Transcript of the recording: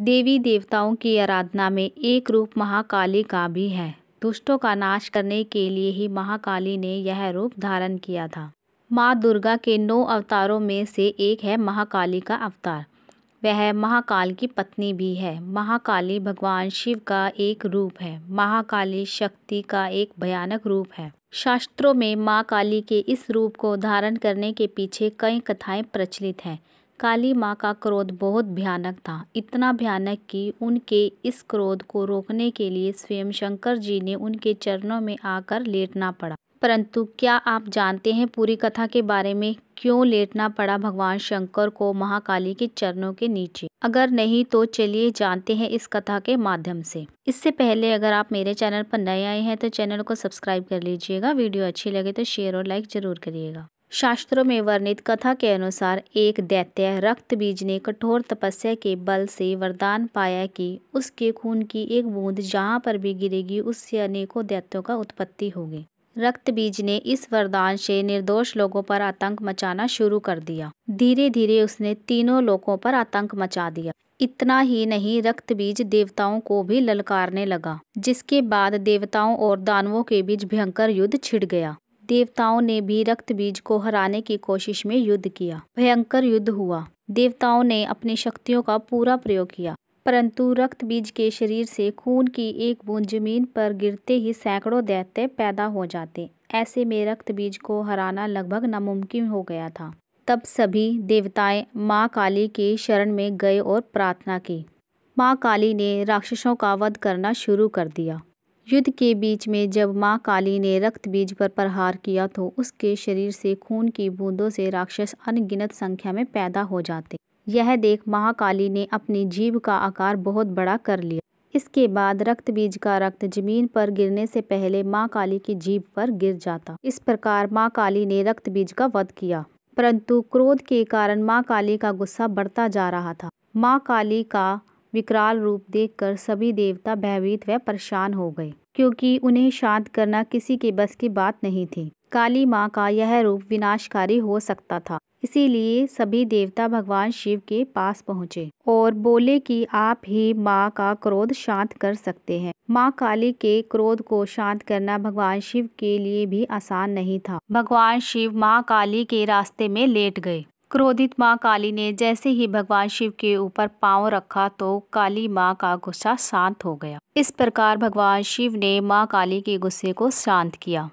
देवी देवताओं की आराधना में एक रूप महाकाली का भी है दुष्टों का नाश करने के लिए ही महाकाली ने यह रूप धारण किया था माँ दुर्गा के नौ अवतारों में से एक है महाकाली का अवतार वह महाकाल की पत्नी भी है महाकाली भगवान शिव का एक रूप है महाकाली शक्ति का एक भयानक रूप है शास्त्रों में माँ काली के इस रूप को धारण करने के पीछे कई कथाएं प्रचलित हैं काली माँ का क्रोध बहुत भयानक था इतना भयानक कि उनके इस क्रोध को रोकने के लिए स्वयं शंकर जी ने उनके चरणों में आकर लेटना पड़ा परंतु क्या आप जानते हैं पूरी कथा के बारे में क्यों लेटना पड़ा भगवान शंकर को महाकाली के चरणों के नीचे अगर नहीं तो चलिए जानते हैं इस कथा के माध्यम से इससे पहले अगर आप मेरे चैनल पर नए आए हैं तो चैनल को सब्सक्राइब कर लीजिएगा वीडियो अच्छी लगे तो शेयर और लाइक जरूर करिएगा शास्त्रों में वर्णित कथा के अनुसार एक दैत्य रक्तबीज ने कठोर तपस्या के बल से वरदान पाया कि उसके खून की एक बूंद जहाँ पर भी गिरेगी उससे अनेकों दैत्यों का उत्पत्ति होगी रक्तबीज ने इस वरदान से निर्दोष लोगों पर आतंक मचाना शुरू कर दिया धीरे धीरे उसने तीनों लोगों पर आतंक मचा दिया इतना ही नहीं रक्तबीज देवताओं को भी ललकारने लगा जिसके बाद देवताओं और दानवों के बीच भयंकर युद्ध छिड़ गया देवताओं ने भी रक्त बीज को हराने की कोशिश में युद्ध किया भयंकर युद्ध हुआ देवताओं ने अपनी शक्तियों का पूरा प्रयोग किया परंतु रक्तबीज के शरीर से खून की एक बूंद जमीन पर गिरते ही सैकड़ों दैत्य पैदा हो जाते ऐसे में रक्तबीज को हराना लगभग नामुमकिन हो गया था तब सभी देवताएं माँ काली के शरण में गए और प्रार्थना की माँ काली ने राक्षसों का वध करना शुरू कर दिया युद्ध के बीच में जब मां काली ने बीज पर प्रहार किया तो उसके शरीर से खून की बूंदों से राक्षस अनगिनत संख्या में पैदा हो जाते यह देख महाकाली ने अपनी जीव का आकार बहुत बड़ा कर लिया इसके बाद रक्त बीज का रक्त जमीन पर गिरने से पहले माँ काली की जीव पर गिर जाता इस प्रकार माँ काली ने रक्त बीज का वध किया परंतु क्रोध के कारण माँ काली का गुस्सा बढ़ता जा रहा था माँ काली का विकराल रूप देखकर सभी देवता भयभीत व परेशान हो गए क्योंकि उन्हें शांत करना किसी के बस की बात नहीं थी काली माँ का यह रूप विनाशकारी हो सकता था इसीलिए सभी देवता भगवान शिव के पास पहुँचे और बोले कि आप ही माँ का क्रोध शांत कर सकते हैं माँ काली के क्रोध को शांत करना भगवान शिव के लिए भी आसान नहीं था भगवान शिव माँ काली के रास्ते में लेट गए क्रोधित मां काली ने जैसे ही भगवान शिव के ऊपर पांव रखा तो काली मां का गुस्सा शांत हो गया इस प्रकार भगवान शिव ने मां काली के गुस्से को शांत किया